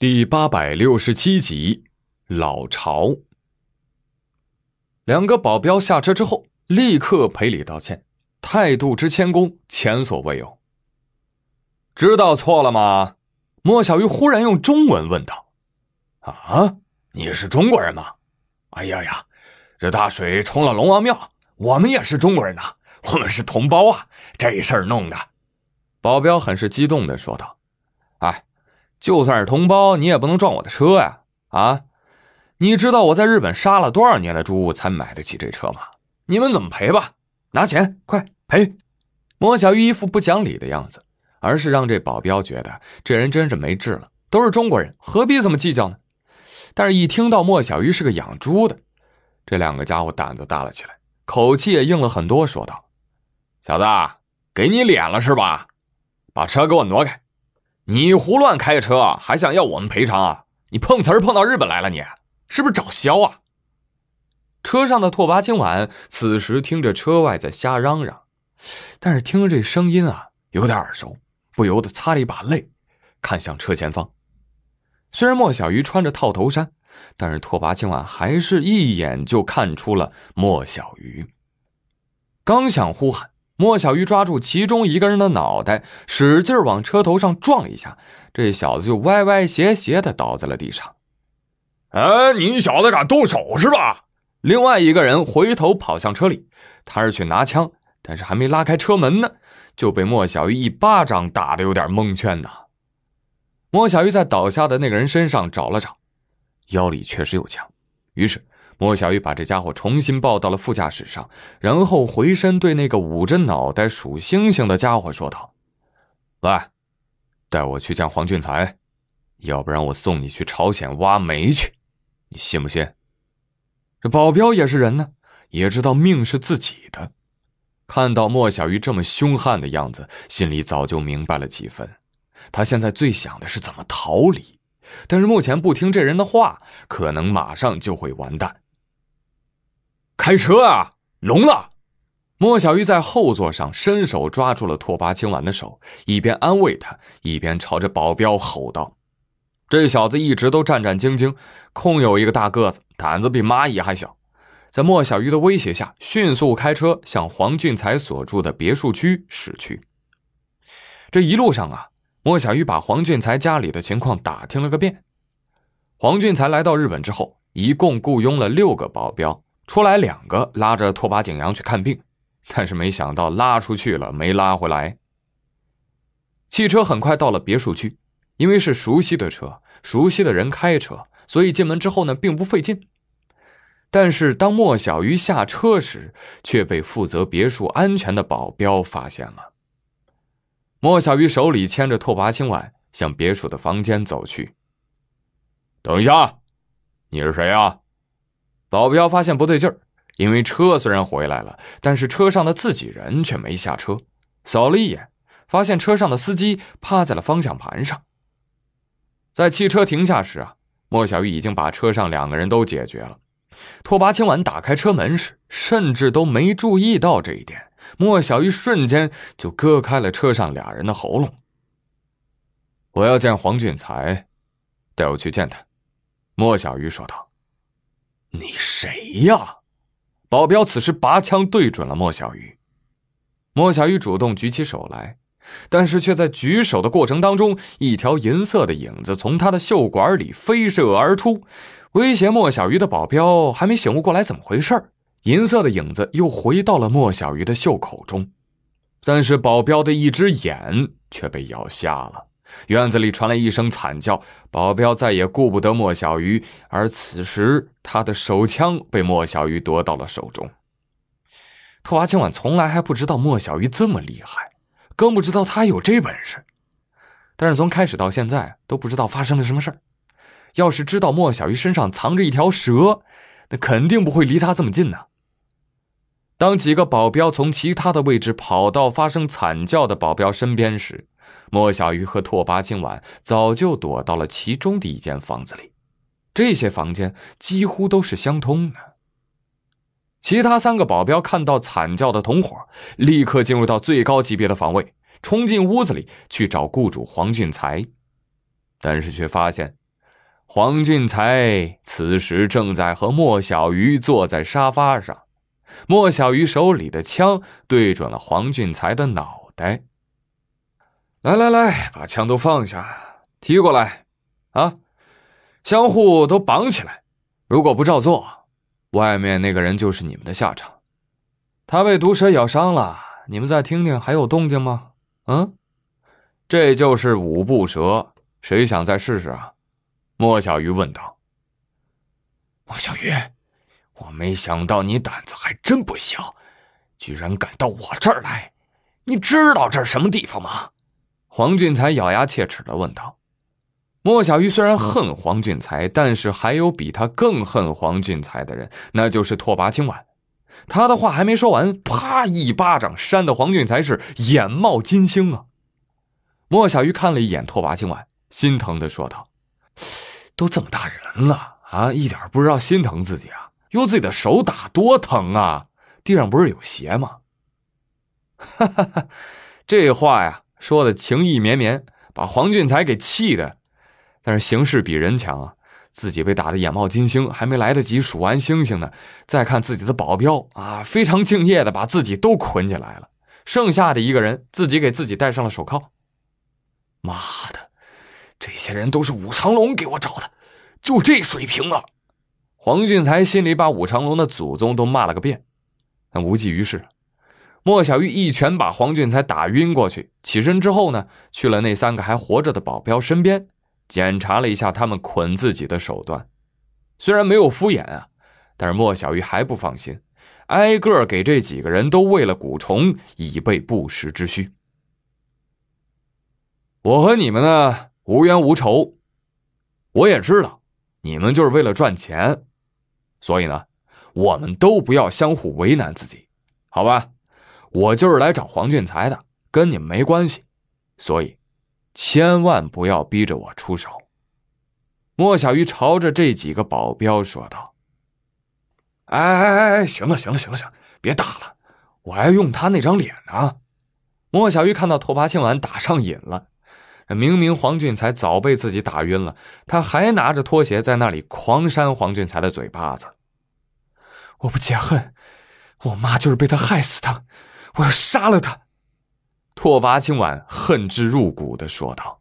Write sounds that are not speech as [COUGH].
第八百六十七集，老巢。两个保镖下车之后，立刻赔礼道歉，态度之谦恭前所未有。知道错了吗？莫小鱼忽然用中文问道：“啊，你是中国人吗？”“哎呀呀，这大水冲了龙王庙，我们也是中国人呐，我们是同胞啊！这事儿弄的。”保镖很是激动的说道。就算是同胞，你也不能撞我的车呀！啊，你知道我在日本杀了多少年的猪才买得起这车吗？你们怎么赔吧？拿钱快赔！莫小鱼一副不讲理的样子，而是让这保镖觉得这人真是没治了。都是中国人，何必这么计较呢？但是，一听到莫小鱼是个养猪的，这两个家伙胆子大了起来，口气也硬了很多，说道：“小子，给你脸了是吧？把车给我挪开！”你胡乱开车，还想要我们赔偿啊？你碰瓷儿碰到日本来了，你是不是找削啊？车上的拓跋青婉此时听着车外在瞎嚷嚷，但是听着这声音啊，有点耳熟，不由得擦了一把泪，看向车前方。虽然莫小鱼穿着套头衫，但是拓跋青婉还是一眼就看出了莫小鱼。刚想呼喊。莫小鱼抓住其中一个人的脑袋，使劲往车头上撞一下，这小子就歪歪斜斜的倒在了地上。哎，你小子敢动手是吧？另外一个人回头跑向车里，他是去拿枪，但是还没拉开车门呢，就被莫小鱼一巴掌打得有点蒙圈呐。莫小鱼在倒下的那个人身上找了找，腰里确实有枪，于是。莫小鱼把这家伙重新抱到了副驾驶上，然后回身对那个捂着脑袋数星星的家伙说道：“来，带我去见黄俊才，要不然我送你去朝鲜挖煤去，你信不信？这保镖也是人呢，也知道命是自己的。看到莫小鱼这么凶悍的样子，心里早就明白了几分。他现在最想的是怎么逃离，但是目前不听这人的话，可能马上就会完蛋。”开车啊！聋了！莫小鱼在后座上伸手抓住了拓跋青婉的手，一边安慰他，一边朝着保镖吼道：“这小子一直都战战兢兢，空有一个大个子，胆子比蚂蚁还小。”在莫小鱼的威胁下，迅速开车向黄俊才所住的别墅区驶去。这一路上啊，莫小鱼把黄俊才家里的情况打听了个遍。黄俊才来到日本之后，一共雇佣了六个保镖。出来两个，拉着拓跋景阳去看病，[LAUGHS] 但是没想到拉出去了，没拉回来。汽车很快到了别墅区，因为是熟悉的车，熟悉的人开车，所以进门之后呢，并不费劲。但是当莫小鱼下车时，却被负责别墅安全的保镖发现了。莫小鱼手里牵着拓跋青婉，向别墅的房间走去。等一下，你是谁啊？保镖发现不对劲儿，因为车虽然回来了，但是车上的自己人却没下车。扫了一眼，发现车上的司机趴在了方向盘上。在汽车停下时啊，莫小鱼已经把车上两个人都解决了。拓跋青婉打开车门时，甚至都没注意到这一点。莫小鱼瞬间就割开了车上俩人的喉咙。我要见黄俊才，带我去见他。”莫小鱼说道。你谁呀？保镖此时拔枪对准了莫小鱼，莫小鱼主动举起手来，但是却在举手的过程当中，一条银色的影子从他的袖管里飞射而出，威胁莫小鱼的保镖还没醒悟过来怎么回事银色的影子又回到了莫小鱼的袖口中，但是保镖的一只眼却被咬瞎了。院子里传来一声惨叫，保镖再也顾不得莫小鱼，而此时他的手枪被莫小鱼夺到了手中。拓跋千晚从来还不知道莫小鱼这么厉害，更不知道他有这本事。但是从开始到现在都不知道发生了什么事儿。要是知道莫小鱼身上藏着一条蛇，那肯定不会离他这么近呢。当几个保镖从其他的位置跑到发生惨叫的保镖身边时，莫小鱼和拓跋青婉早就躲到了其中的一间房子里，这些房间几乎都是相通的。其他三个保镖看到惨叫的同伙，立刻进入到最高级别的防卫，冲进屋子里去找雇主黄俊才，但是却发现黄俊才此时正在和莫小鱼坐在沙发上，莫小鱼手里的枪对准了黄俊才的脑袋。来来来，把枪都放下，提过来，啊，相互都绑起来。如果不照做，外面那个人就是你们的下场。他被毒蛇咬伤了，你们再听听还有动静吗？嗯，这就是五步蛇。谁想再试试啊？莫小鱼问道。莫小鱼，我没想到你胆子还真不小，居然敢到我这儿来。你知道这是什么地方吗？黄俊才咬牙切齿地问道：“莫小鱼虽然恨黄俊才，但是还有比他更恨黄俊才的人，那就是拓跋青婉。”他的话还没说完，啪一巴掌扇得黄俊才是眼冒金星啊！莫小鱼看了一眼拓跋青婉，心疼地说道：“都这么大人了啊，一点不知道心疼自己啊，用自己的手打多疼啊！地上不是有鞋吗？” [LAUGHS] 哈哈哈，这话呀。说的情意绵绵，把黄俊才给气的。但是形势比人强啊，自己被打得眼冒金星，还没来得及数完星星呢。再看自己的保镖啊，非常敬业的把自己都捆起来了。剩下的一个人，自己给自己戴上了手铐。妈的，这些人都是武长龙给我找的，就这水平了。黄俊才心里把武长龙的祖宗都骂了个遍，但无济于事。莫小鱼一拳把黄俊才打晕过去，起身之后呢，去了那三个还活着的保镖身边，检查了一下他们捆自己的手段，虽然没有敷衍啊，但是莫小鱼还不放心，挨个给这几个人都喂了蛊虫，以备不时之需。我和你们呢无冤无仇，我也知道，你们就是为了赚钱，所以呢，我们都不要相互为难自己，好吧？我就是来找黄俊才的，跟你们没关系，所以千万不要逼着我出手。”莫小鱼朝着这几个保镖说道。“哎哎哎哎，行了行了行了行，别打了，我还用他那张脸呢。”莫小鱼看到拓跋庆婉打上瘾了，明明黄俊才早被自己打晕了，他还拿着拖鞋在那里狂扇黄俊才的嘴巴子。我不解恨，我妈就是被他害死的。我要杀了他！”拓跋青婉恨之入骨的说道。